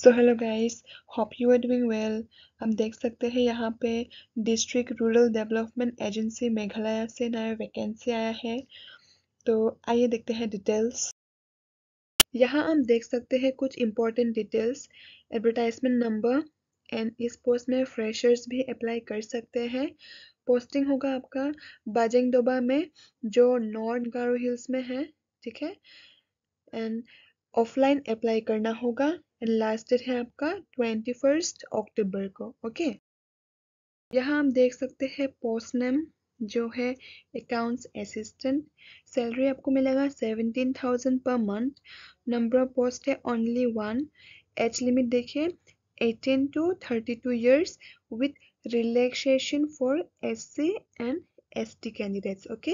so hello guys hope you are doing well हम देख सकते हैं यहाँ पे district rural development agency Meghalaya से नया वैकेंसी आया है तो आइए देखते हैं डिटेल्स यहाँ हम देख सकते हैं कुछ important details advertisement number and इस पोस्ट में फ्रेशर्स भी अप्लाई कर सकते हैं पोस्टिंग होगा आपका बाजेंगडोबा में जो नॉर्थ गारो हिल्स में है ठीक है एंड ऑफलाइन अप्लाई करना होगा लास्ट डेट है आपका ट्वेंटी फर्स्ट अक्टूबर को ओके यहाँ आप देख सकते हैं पोस्ट नेम जो है अकाउंट्स असिस्टेंट सैलरी आपको मिलेगा seventeen thousand per month number of post है ओनली वन एज लिमिट देखिए eighteen to thirty two years with relaxation for S C and S T candidates okay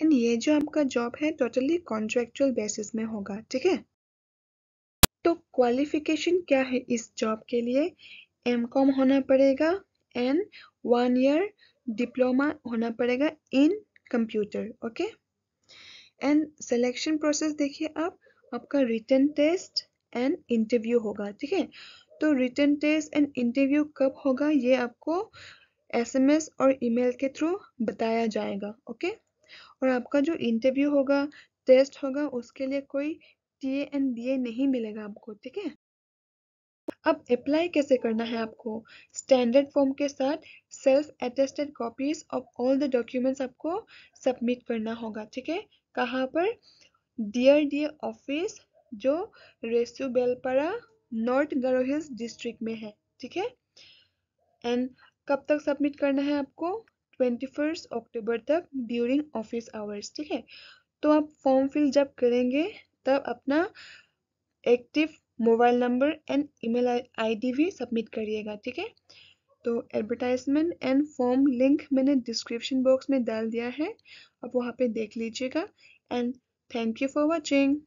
and ये जो आपका job है totally contractual basis में होगा ठीक है तो क्वालिफिकेशन क्या है इस जॉब के लिए एम कॉम होना पड़ेगा एंड वन ईयर डिप्लोमा होना पड़ेगा in computer okay and selection process देखिए आप आपका रिटर्न टेस्ट एंड इंटरव्यू होगा ठीक है तो रिटर्न टेस्ट एंड इंटरव्यू कब होगा ये आपको एसएमएस और ईमेल के थ्रू बताया जाएगा ओके और आपका जो इंटरव्यू होगा टेस्ट होगा उसके लिए कोई T A and B A नहीं मिलेगा आपको ठीक है अब अप्लाई कैसे करना है आपको स्टैंडर्ड फॉर्म के साथ self attested copies of all the documents आपको सबमिट करना होगा ठीक है कहाँ पर डी ऑफिस जो Resubelpara North Garo Hills district में है ठीक है एंड कब तक सबमिट करना है आपको ट्वेंटी फर्स्ट अक्टूबर तक ड्यूरिंग ऑफिस आवर्स ठीक है तो आप फॉर्म फिल जब करेंगे तब अपना active mobile number and email ID भी सबमिट करिएगा ठीक है तो एडवर्टाइजमेंट एंड फॉर्म लिंक मैंने डिस्क्रिप्शन बॉक्स में डाल दिया है आप वहाँ पे देख लीजिएगा and thank you for watching